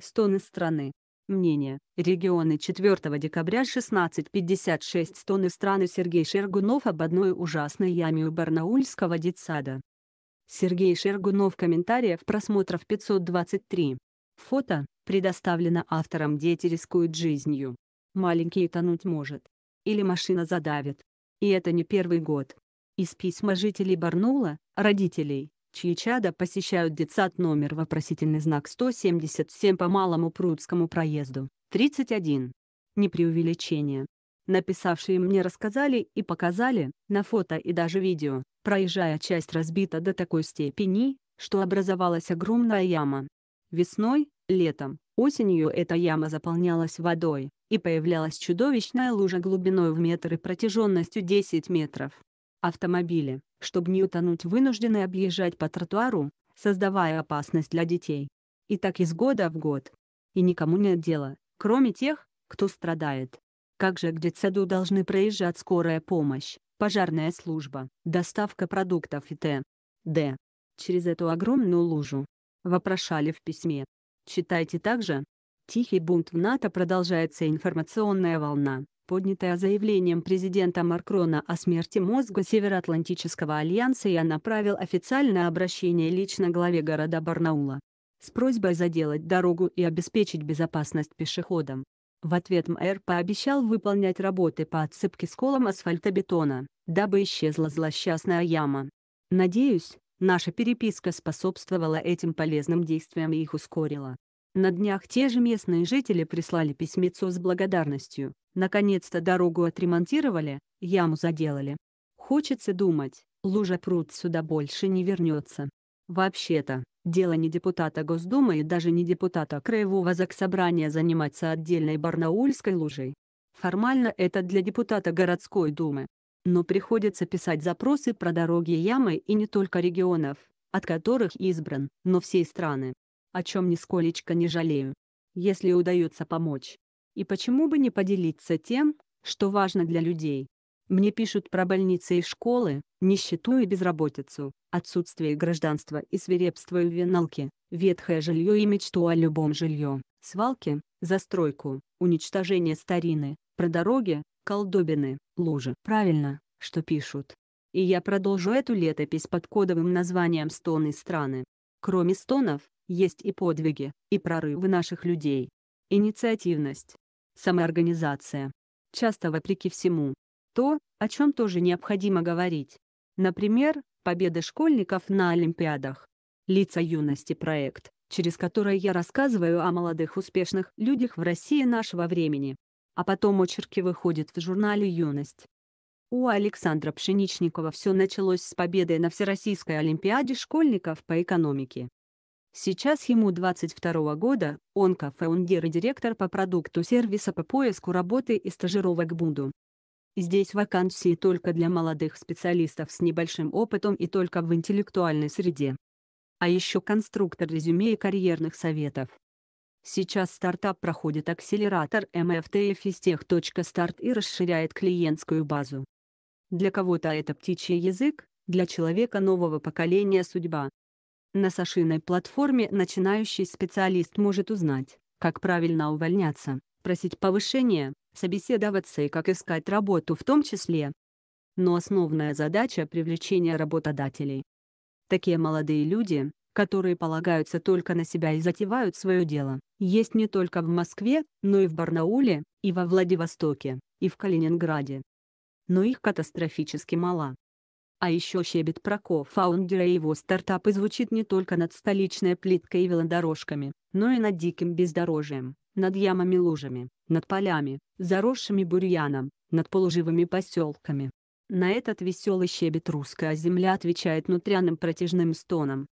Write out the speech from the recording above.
Стоны страны. Мнение. Регионы 4 декабря 16.56 Стоны страны Сергей Шергунов об одной ужасной яме у Барнаульского детсада. Сергей Шергунов комментариев просмотров 523. Фото, предоставлено автором «Дети рискуют жизнью». Маленький тонуть может. Или машина задавит. И это не первый год. Из письма жителей Барнаула, родителей, чьи чада посещают детсад номер вопросительный знак 177 по Малому Прудскому проезду, 31. Не преувеличение. Написавшие мне рассказали и показали, на фото и даже видео, проезжая часть разбита до такой степени, что образовалась огромная яма. Весной, летом, осенью эта яма заполнялась водой, и появлялась чудовищная лужа глубиной в метр и протяженностью 10 метров автомобили, чтобы не утонуть вынуждены объезжать по тротуару, создавая опасность для детей. И так из года в год. И никому нет дела, кроме тех, кто страдает. Как же к детсаду должны проезжать скорая помощь, пожарная служба, доставка продуктов и т.д. Через эту огромную лужу. Вопрошали в письме. Читайте также. Тихий бунт в НАТО продолжается информационная волна, поднятая заявлением президента Маркрона о смерти мозга Североатлантического альянса, я направил официальное обращение лично главе города Барнаула с просьбой заделать дорогу и обеспечить безопасность пешеходам. В ответ мэр пообещал выполнять работы по отсыпке сколом асфальтобетона, дабы исчезла злосчастная яма. Надеюсь, наша переписка способствовала этим полезным действиям и их ускорила. На днях те же местные жители прислали письмецо с благодарностью. Наконец-то дорогу отремонтировали, яму заделали. Хочется думать, лужа пруд сюда больше не вернется. Вообще-то, дело не депутата Госдумы и даже не депутата Краевого Заксобрания заниматься отдельной Барнаульской лужей. Формально это для депутата городской думы. Но приходится писать запросы про дороги и ямы и не только регионов, от которых избран, но всей страны о чем нисколечко не жалею, если удается помочь. И почему бы не поделиться тем, что важно для людей? Мне пишут про больницы и школы, нищету и безработицу, отсутствие гражданства и свирепство и виналки, ветхое жилье и мечту о любом жилье, свалки, застройку, уничтожение старины, про дороги, колдобины, лужи. Правильно, что пишут. И я продолжу эту летопись под кодовым названием «Стоны страны». Кроме стонов, есть и подвиги, и прорывы наших людей. Инициативность. Самоорганизация. Часто вопреки всему. То, о чем тоже необходимо говорить. Например, победы школьников на Олимпиадах. Лица юности проект, через который я рассказываю о молодых успешных людях в России нашего времени. А потом очерки выходят в журнале «Юность». У Александра Пшеничникова все началось с победы на Всероссийской Олимпиаде школьников по экономике. Сейчас ему 22 года, он кофаундер и директор по продукту сервиса по поиску работы и стажировок Бунду. Здесь вакансии только для молодых специалистов с небольшим опытом и только в интеллектуальной среде. А еще конструктор резюме и карьерных советов. Сейчас стартап проходит акселератор MFTF из тех.старт и расширяет клиентскую базу. Для кого-то это птичий язык, для человека нового поколения судьба, на сошиной платформе начинающий специалист может узнать, как правильно увольняться, просить повышения, собеседоваться и как искать работу в том числе. Но основная задача – привлечение работодателей. Такие молодые люди, которые полагаются только на себя и затевают свое дело, есть не только в Москве, но и в Барнауле, и во Владивостоке, и в Калининграде. Но их катастрофически мало. А еще щебет про кофаундера и его стартапы звучит не только над столичной плиткой и велодорожками, но и над диким бездорожьем, над ямами-лужами, над полями, заросшими бурьяном, над полуживыми поселками. На этот веселый щебет русская земля отвечает нутряным протяжным стоном,